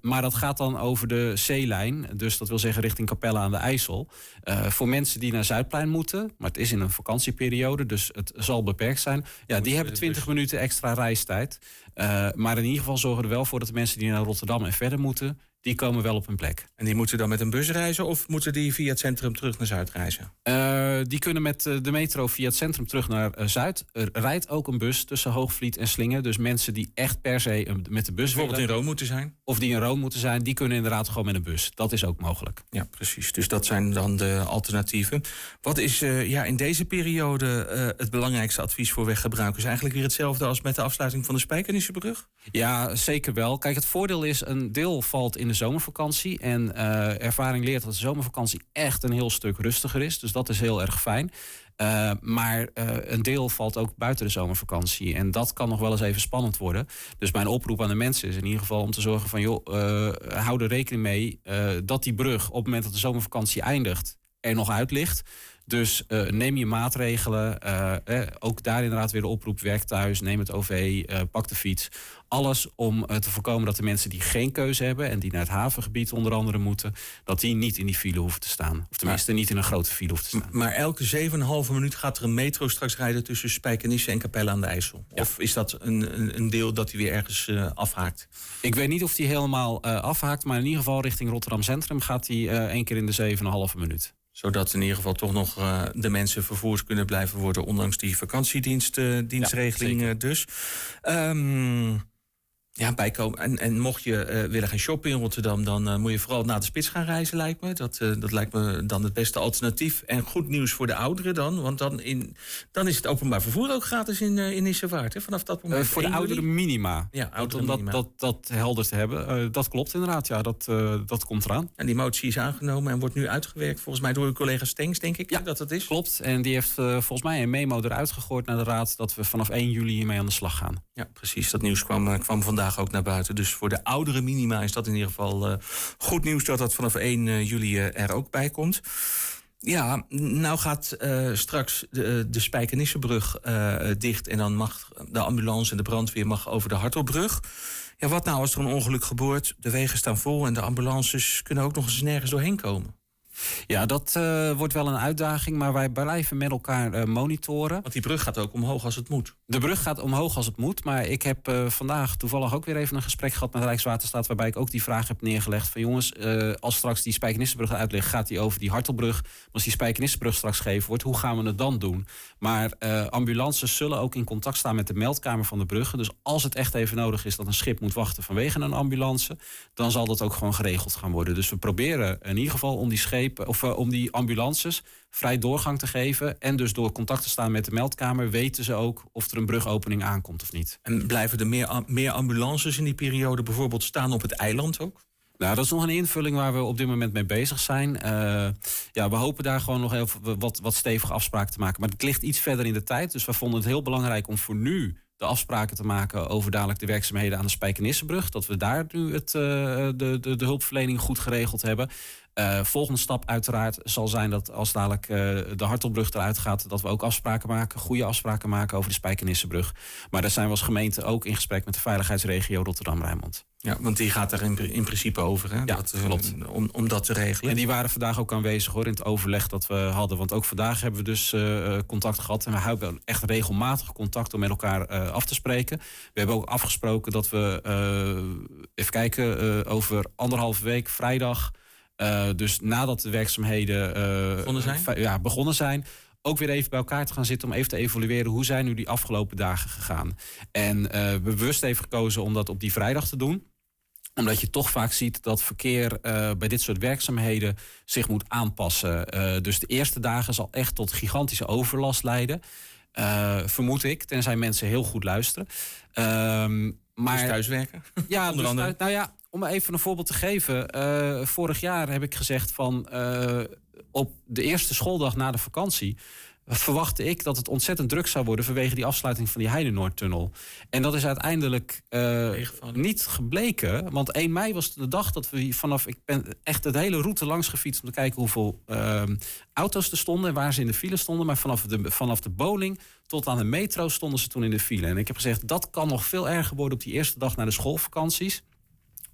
maar dat gaat dan over de C-lijn, dus dat wil zeggen richting Capelle aan de IJssel. Eh, voor mensen die naar Zuidplein moeten, maar het is in een vakantieperiode, dus het zal beperkt zijn. Ja, die hebben 20 dus- minuten extra reistijd. Eh, maar in ieder geval zorgen we er wel voor dat de mensen die naar Rotterdam en verder moeten, die komen wel op hun plek. En die moeten dan met een bus reizen of moeten die via het centrum terug naar Zuid reizen? Eh, die kunnen met eh, de metro via het centrum terug naar eh, Zuid. Er rijdt ook een bus tussen Hoogvliet en Slingen. Dus mensen die echt per se met de bus Bijvoorbeeld in Rome moeten zijn? Of die in Rome moeten zijn, die kunnen inderdaad gewoon met een bus. Dat is ook mogelijk. Ja, precies. Dus dat zijn dan de alternatieven. Wat is ja, in deze periode het belangrijkste advies voor weggebruikers? Eigenlijk weer hetzelfde als met de afsluiting van de Spijkenissebrug? Ja, zeker wel. Kijk, het voordeel is, een deel valt in de zomervakantie. En eh, ervaring leert dat de zomervakantie echt een heel stuk rustiger is. Dus dat is heel erg fijn. Eh, maar eh, een deel valt ook buiten de zomervakantie. En dat kan nog wel eens even spannend worden. Dus mijn oproep aan de mensen is in ieder geval om te zorgen van... joh, uh, hou er rekening mee dat die brug op het moment dat de zomervakantie eindigt... er nog uit ligt. Dus eh, neem je maatregelen. Eh, eh, ook daar inderdaad weer de oproep: werk thuis, neem het OV, eh, pak de fiets. Alles om te voorkomen dat de mensen die geen keuze hebben en die naar het havengebied onder andere moeten, dat die niet in die file hoeven te staan. Of tenminste niet in een grote file hoeven te staan. Maar elke 7,5 minuut gaat er een metro straks rijden tussen Spijkenisse en Capelle aan de IJssel. Of is dat een, een, deel dat hij weer ergens afhaakt? Ik weet niet of die helemaal afhaakt, maar in ieder geval richting Rotterdam Centrum gaat hij één keer in de 7,5 minuut zodat in ieder geval toch nog eh, de mensen vervoerd kunnen blijven worden, ondanks die vakantiedienstregeling eh, ja, eh, dus. Ehm, ja, bijkomen. En, en mocht je eh, willen gaan shoppen in Rotterdam, dan eh, moet je vooral na de spits gaan reizen, lijkt me. Dat, eh, dat lijkt me dan het beste alternatief. En goed nieuws voor de ouderen dan, want dan, in, dan is het openbaar vervoer ook gratis in, in Nissewaard. vanaf dat moment. voor de ouderen minima. Ja, ouderen om dat, dat, dat, helder te hebben. dat klopt inderdaad, ja, dat, dat komt eraan. En die motie is aangenomen en wordt nu uitgewerkt, volgens mij door uw collega Stengs, denk ik, ja, dat dat is. Klopt, en die heeft volgens mij een memo eruit gegooid naar de raad dat we vanaf 1 juli hiermee aan de slag gaan. Ja, precies, dat nieuws kwam, kwam vandaag ook naar buiten. Dus voor de oudere minima is dat in ieder geval eh, goed nieuws dat dat vanaf 1 eh, juli eh, er ook bij komt. Ja, nou gaat straks de, de Spijkenissenbrug dicht. En dan mag de ambulance en de brandweer mag over de Hartelbrug. Ja, wat nou als er een ongeluk gebeurt? De wegen staan vol en de ambulances kunnen ook nog eens nergens doorheen komen. Ja, dat eh, wordt wel een uitdaging, maar wij blijven met elkaar eh, monitoren. Want die brug gaat ook omhoog als het moet. De brug gaat omhoog als het moet, maar ik heb eh, vandaag toevallig ook weer even een gesprek gehad met Rijkswaterstaat, waarbij ik ook die vraag heb neergelegd van jongens, als straks die Spijkenissenbrug uitlegt, gaat die over die Hartelbrug. Als die Spijkenissenbrug straks gegeven wordt, hoe gaan we het dan doen? Maar ambulances zullen ook in contact staan met de meldkamer van de bruggen. Dus als het echt even nodig is dat een schip moet wachten vanwege een ambulance, dan zal dat ook gewoon geregeld gaan worden. Dus we proberen in ieder geval om die schepen of eh, om die ambulances vrij doorgang te geven. En dus door contact te staan met de meldkamer weten ze ook of er een brugopening aankomt of niet. En blijven er meer, meer ambulances in die periode bijvoorbeeld staan op het eiland ook? Nou, dat is nog een invulling waar we op dit moment mee bezig zijn. Eh, ja, we hopen daar gewoon nog even wat, wat stevige afspraken te maken. Maar het ligt iets verder in de tijd. Dus we vonden het heel belangrijk om voor nu de afspraken te maken over dadelijk de werkzaamheden aan de Spijkenissenbrug. Dat we daar nu het, eh, de, de, de, hulpverlening goed geregeld hebben. Eh, volgende stap uiteraard zal zijn dat als dadelijk eh, de Hartelbrug eruit gaat... dat we ook afspraken maken, goede afspraken maken over de Spijkenissenbrug. Maar daar zijn we als gemeente ook in gesprek met de veiligheidsregio Rotterdam-Rijnmond. Ja, want die gaat daar in, principe over. Hè? Ja, dat, eh, klopt. Om, om dat te regelen. En die waren vandaag ook aanwezig hoor, in het overleg dat we hadden. Want ook vandaag hebben we dus eh, eh, contact gehad. En we hebben echt regelmatig contact om met elkaar af te spreken. We hebben ook afgesproken dat we, even kijken, over anderhalve week, vrijdag. dus nadat de werkzaamheden Ja, begonnen zijn ook weer even bij elkaar te gaan zitten om even te evalueren hoe zijn nu die afgelopen dagen gegaan. En uh, bewust heeft gekozen om dat op die vrijdag te doen omdat je toch vaak ziet dat verkeer eh, bij dit soort werkzaamheden zich moet aanpassen. Eh, dus de eerste dagen zal echt tot gigantische overlast leiden. vermoed ik, tenzij mensen heel goed luisteren. Ehm, maar, dus thuiswerken? Ja, onder dus, andere. Nou ja, om even een voorbeeld te geven. vorig jaar heb ik gezegd van op de eerste schooldag na de vakantie verwachtte ik dat het ontzettend druk zou worden vanwege die afsluiting van die Heidenoordtunnel. En dat is uiteindelijk eh, niet gebleken. Want 1 mei was de dag dat we vanaf. Ik ben echt de hele route langs gefietst om te kijken hoeveel eh, auto's er stonden en waar ze in de file stonden. Maar vanaf de, vanaf de bowling tot aan de metro stonden ze toen in de file. En ik heb gezegd, dat kan nog veel erger worden op die eerste dag na de schoolvakanties.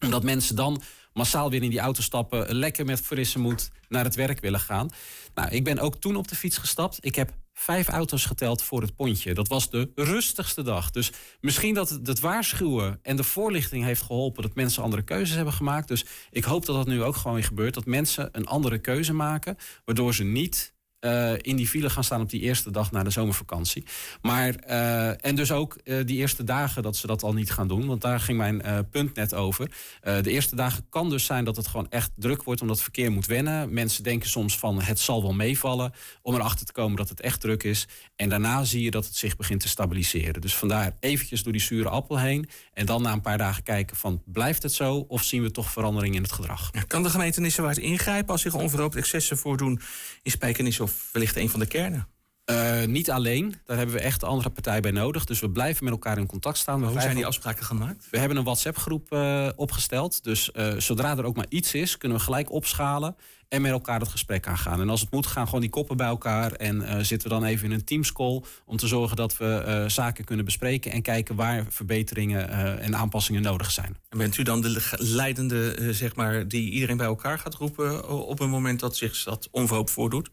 Omdat mensen dan massaal weer in die auto stappen, lekker met frisse moed naar het werk willen gaan. Nou, ik ben ook toen op de fiets gestapt. Ik heb vijf auto's geteld voor het pontje. Dat was de rustigste dag. Dus misschien dat het waarschuwen en de voorlichting heeft geholpen dat mensen andere keuzes hebben gemaakt. Dus ik hoop dat dat nu ook gewoon weer gebeurt. Dat mensen een andere keuze maken, waardoor ze niet eh, in die file gaan staan op die eerste dag na de zomervakantie. Maar, eh, en dus ook eh, die eerste dagen dat ze dat al niet gaan doen. Want daar ging mijn punt net over. de eerste dagen kan dus zijn dat het gewoon echt druk wordt omdat het verkeer moet wennen. Mensen denken soms van het zal wel meevallen. Om erachter te komen dat het echt druk is. En daarna zie je dat het zich begint te stabiliseren. Dus vandaar eventjes door die zure appel heen. En dan na een paar dagen kijken van blijft het zo of zien we toch verandering in het gedrag. Kan de gemeente Nissewaard ingrijpen als zich onverhoopt excessen voordoen in Spijkenisse of wellicht een van de kernen. Eh, niet alleen, daar hebben we echt de andere partij bij nodig. Dus we blijven met elkaar in contact staan. hoe zijn die afspraken gemaakt? We hebben een WhatsApp-groep eh, opgesteld. Dus eh, zodra er ook maar iets is, kunnen we gelijk opschalen. En met elkaar dat gesprek aangaan. En als het moet, gaan gewoon die koppen bij elkaar. En eh, zitten we dan even in een call Om te zorgen dat we eh, zaken kunnen bespreken. En kijken waar verbeteringen eh, en aanpassingen nodig zijn. En bent u dan de leidende, zeg maar, die iedereen bij elkaar gaat roepen. op een moment dat zich dat onverhoop voordoet?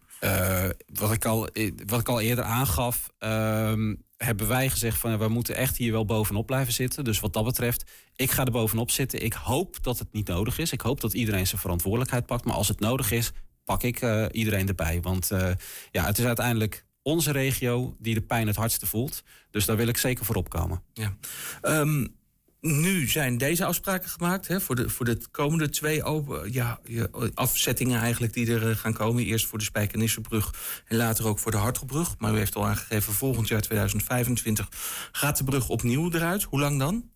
wat, ik al, wat ik al eerder aangaf. Ehm, hebben wij gezegd van we moeten echt hier wel bovenop blijven zitten. Dus wat dat betreft, ik ga er bovenop zitten. Ik hoop dat het niet nodig is. Ik hoop dat iedereen zijn verantwoordelijkheid pakt. Maar als het nodig is, pak ik eh, iedereen erbij. Want eh, ja, het is uiteindelijk onze regio die de pijn het hardste voelt. Dus daar wil ik zeker voor opkomen. Ja. Ehm, nu zijn deze afspraken gemaakt hè, voor, de, voor de komende twee ja, afzettingen eigenlijk die er eh, gaan komen. Eerst voor de Spijkenissenbrug en later ook voor de Hartelbrug. Maar u heeft al aangegeven, volgend jaar 2025 gaat de brug opnieuw eruit. Hoe lang dan?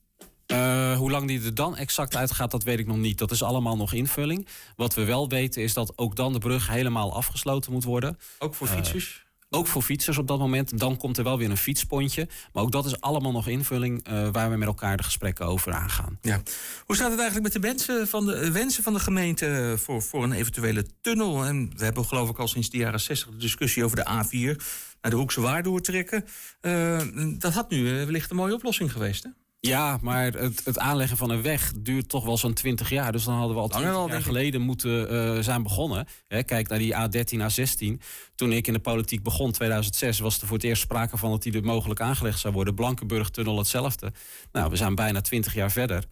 Eh, hoe lang die er dan exact uitgaat, dat weet ik nog niet. Dat is allemaal nog invulling. Wat we wel weten is dat ook dan de brug helemaal afgesloten moet worden. Ook voor fietsers? Eh, ook voor fietsers op dat moment. Dan komt er wel weer een fietspontje. Maar ook dat is allemaal nog invulling eh, waar we met elkaar de gesprekken over aangaan. Ja. Hoe staat het eigenlijk met de wensen van de, eh, wensen van de gemeente eh, voor, voor een eventuele tunnel? En we hebben geloof ik al sinds de jaren 60 de discussie over de A4 naar de Hoekse Waard doortrekken. trekken. dat had nu wellicht een mooie oplossing geweest. Hè? Ja, maar het, het, aanleggen van een weg duurt toch wel zo'n 20 jaar. Dus dan hadden we al 20 jaar geleden moeten eh, zijn begonnen. Hè, kijk naar die A13, A16. Toen ik in de politiek begon, 2006, was er voor het eerst sprake van dat die er mogelijk aangelegd zou worden. Blankenburg-tunnel hetzelfde. Nou, we zijn bijna 20 jaar verder.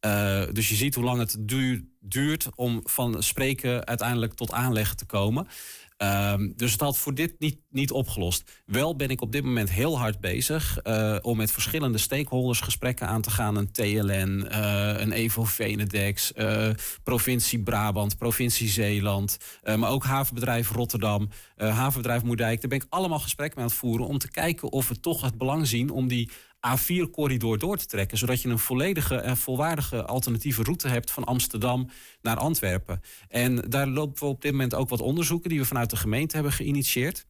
Eh, dus je ziet hoe lang het duurt om van spreken uiteindelijk tot aanleg te komen. Ehm, dus het had voor dit niet, niet opgelost. Wel ben ik op dit moment heel hard bezig eh, om met verschillende stakeholders gesprekken aan te gaan. Een TLN, eh, een Evo Venedex, uh, provincie Brabant, provincie Zeeland, maar ook havenbedrijf Rotterdam, havenbedrijf Moerdijk. Daar ben ik allemaal gesprekken mee aan het voeren om te kijken of we toch het belang zien om die A4-corridor door te trekken. Zodat je een volledige en volwaardige alternatieve route hebt van Amsterdam naar Antwerpen. En daar lopen we op dit moment ook wat onderzoeken die we vanuit de gemeente hebben geïnitieerd.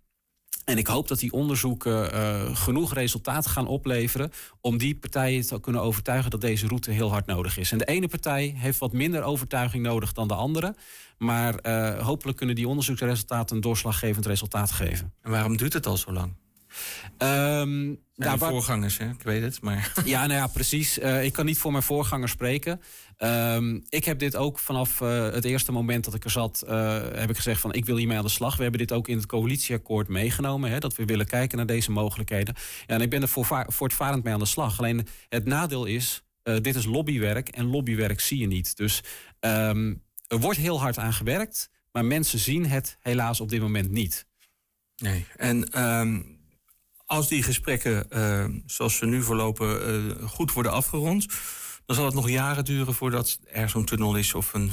En ik hoop dat die onderzoeken eh, genoeg resultaat gaan opleveren om die partijen te kunnen overtuigen dat deze route heel hard nodig is. En de ene partij heeft wat minder overtuiging nodig dan de andere. Maar eh, hopelijk kunnen die onderzoeksresultaten een doorslaggevend resultaat geven. En waarom duurt het al zo lang? Um, voorgangers, ik weet het, maar... Ja, nou ja, precies. Eh, ik kan niet voor mijn voorganger spreken. Ehm, ik heb dit ook vanaf eh, het eerste moment dat ik er zat... Eh, heb ik gezegd van, ik wil hiermee aan de slag. We hebben dit ook in het coalitieakkoord meegenomen. Hè, dat we willen kijken naar deze mogelijkheden. Ja, en ik ben er voortvarend mee aan de slag. Alleen het nadeel is, dit is lobbywerk. En lobbywerk zie je niet. Dus ehm, er wordt heel hard aan gewerkt. Maar mensen zien het helaas op dit moment niet. Nee, en als die gesprekken, eh, zoals ze nu verlopen, eh, goed worden afgerond, dan zal het nog jaren duren voordat er zo'n tunnel is of een,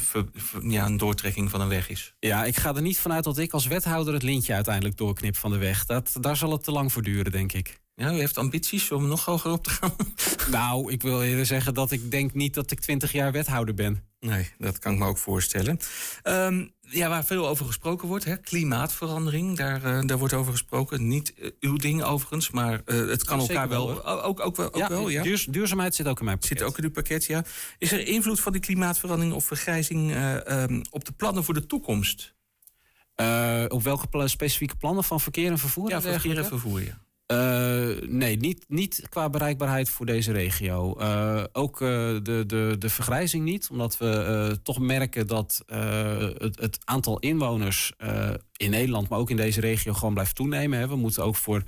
ja, een doortrekking van een weg is. Ja, ik ga er niet vanuit dat ik als wethouder het lintje uiteindelijk doorknip van de weg. Dat, daar zal het te lang voor duren, denk ik. Ja, u heeft ambities om nog hoger op te gaan? Nou, ik wil eerder zeggen dat ik denk niet dat ik 20 jaar wethouder ben. Nee, dat kan ik me ook voorstellen. Ehm, ja, waar veel over gesproken wordt, hè, klimaatverandering, daar, eh, daar wordt over gesproken. Niet eh, uw ding overigens, maar eh, het kan elkaar wel. ook, ook, wel, ook ja, wel ja. duurzaamheid zit ook in mijn pakket. Zit ook in uw pakket, ja. Is er invloed van die klimaatverandering of vergrijzing ehm, op de plannen voor de toekomst? op welke specifieke plannen van verkeer en vervoer? Ja, verkeer en vervoer, ja. Eh, nee, niet, niet qua bereikbaarheid voor deze regio. Eh, ook eh, de, de, de vergrijzing niet, omdat we toch merken dat het, het, aantal inwoners in Nederland, maar ook in deze regio gewoon blijft toenemen. Hè. We moeten ook voor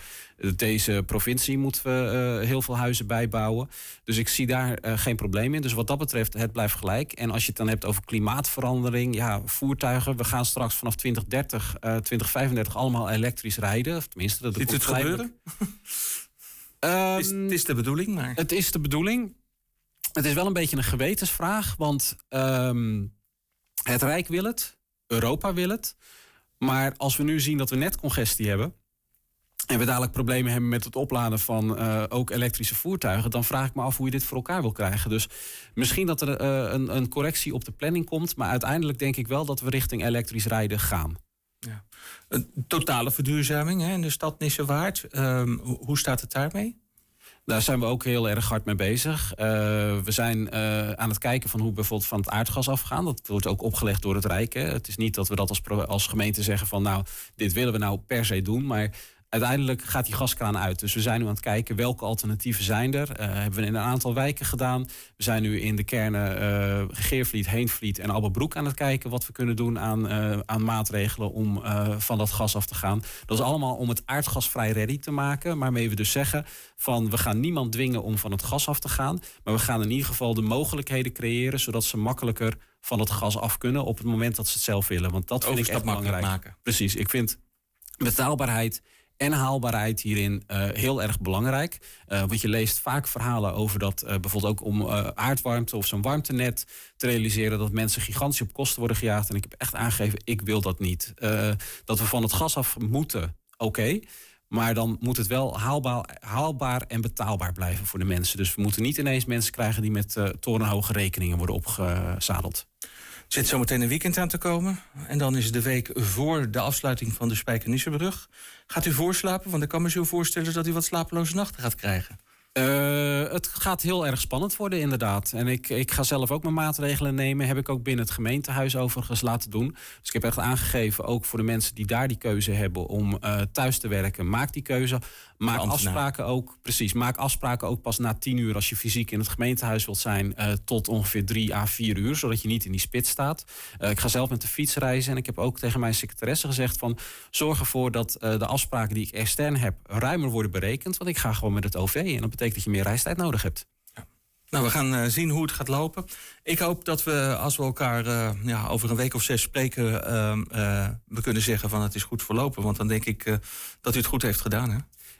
deze provincie moeten we, eh, heel veel huizen bijbouwen. Dus ik zie daar eh, geen probleem in. Dus wat dat betreft, het blijft gelijk. En als je het dan hebt over klimaatverandering, ja, voertuigen. We gaan straks vanaf 2030, 2035 eh, allemaal elektrisch rijden. Of tenminste, dat Ziet het gebeuren? Ehm, is, het de bedoeling, maar... Het is de bedoeling. Het is wel een beetje een gewetensvraag, want ehm, het Rijk wil het, Europa wil het... Maar als we nu zien dat we net congestie hebben. En we dadelijk problemen hebben met het opladen van eh, ook elektrische voertuigen, dan vraag ik me af hoe je dit voor elkaar wil krijgen. Dus misschien dat er eh, een, een, correctie op de planning komt, maar uiteindelijk denk ik wel dat we richting elektrisch rijden gaan. Ja. Een totale verduurzaming hè, in de stad Nissewaard. Um, hoe staat het daarmee? Daar zijn we ook heel erg hard mee bezig. Eh, we zijn eh, aan het kijken van hoe we bijvoorbeeld van het aardgas afgaan. Dat wordt ook opgelegd door het Rijk. Hè. Het is niet dat we dat als, als gemeente zeggen van nou, dit willen we nou per se doen. Maar uiteindelijk gaat die gaskraan uit. Dus we zijn nu aan het kijken welke alternatieven zijn er. Uh, hebben we in een aantal wijken gedaan. We zijn nu in de kernen uh, Geervliet, Heenvliet en Albebroek aan het kijken wat we kunnen doen aan, eh, aan maatregelen om van dat gas af te gaan. Dat is allemaal om het aardgasvrij ready te maken. Waarmee we dus zeggen van we gaan niemand dwingen om van het gas af te gaan. Maar we gaan in ieder geval de mogelijkheden creëren zodat ze makkelijker van het gas af kunnen op het moment dat ze het zelf willen. Want dat vind ik echt belangrijk. Maken. Precies, ik vind betaalbaarheid en haalbaarheid hierin uh, heel erg belangrijk. Eh, want je leest vaak verhalen over dat eh, bijvoorbeeld ook om aardwarmte of zo'n warmtenet te realiseren dat mensen gigantisch op kosten worden gejaagd. En ik heb echt aangegeven, ik wil dat niet. dat we van het gas af moeten, oké. maar dan moet het wel haalbaar, haalbaar, en betaalbaar blijven voor de mensen. Dus we moeten niet ineens mensen krijgen die met torenhoge rekeningen worden opgezadeld zit zometeen een weekend aan te komen. En dan is de week voor de afsluiting van de Spijkenissebrug. Gaat u voorslapen? Want ik kan me zo voorstellen dat u wat slapeloze nachten gaat krijgen. Eh, het gaat heel erg spannend worden, inderdaad. En ik, ik ga zelf ook mijn maatregelen nemen. Heb ik ook binnen het gemeentehuis overigens laten doen. Dus ik heb echt aangegeven, ook voor de mensen die daar die keuze hebben om eh, thuis te werken, maak die keuze. Maak afspraken ook, precies, maak afspraken ook pas na tien uur als je fysiek in het gemeentehuis wilt zijn, eh, tot ongeveer drie à vier uur, zodat je niet in die spits staat. Eh, ik ga zelf met de fiets reizen en ik heb ook tegen mijn secretaresse gezegd van zorg ervoor dat eh, de afspraken die ik extern heb ruimer worden berekend, want ik ga gewoon met het OV en dat betekent dat je meer reistijd nodig hebt. Nou, we gaan zien hoe het gaat lopen. Ik hoop dat we, als we elkaar ja, over een week of zes spreken, we kunnen zeggen van het is goed verlopen. Want dan denk ik dat u het goed heeft gedaan. Hè?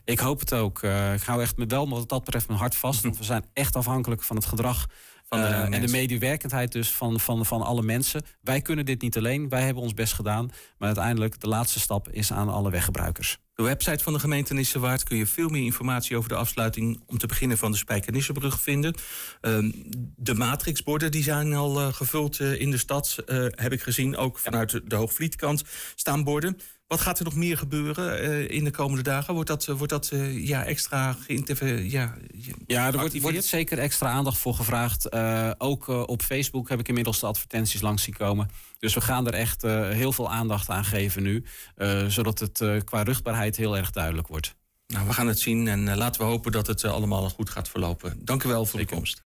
Ik hoop het ook. Eh, ik hou echt met wel wat dat betreft mijn hart vast. Want we zijn echt afhankelijk van het gedrag van eh, en de medewerkendheid dus van, van, van alle mensen. Wij kunnen dit niet alleen. Wij hebben ons best gedaan. Maar uiteindelijk de laatste stap is aan alle weggebruikers. De website van de gemeente Nissewaard kun je veel meer informatie over de afsluiting... om te beginnen van de Spijkenissebrug vinden. Ehm, de matrixborden die zijn al eh, gevuld in de stad, heb ik gezien. Ook vanuit de Hoogvlietkant staan borden. Wat gaat er nog meer gebeuren eh, in de komende dagen? Wordt dat, eh, wordt dat eh, ja, extra geïnterviewd? Ja, ja, er wordt, zeker extra aandacht voor gevraagd. ook op Facebook heb ik inmiddels de advertenties langs zien komen. Dus we gaan er echt heel veel aandacht aan geven nu. zodat het qua rugbaarheid heel erg duidelijk wordt. Nou, we gaan het zien en laten we hopen dat het allemaal goed gaat verlopen. Dank u wel voor de komst.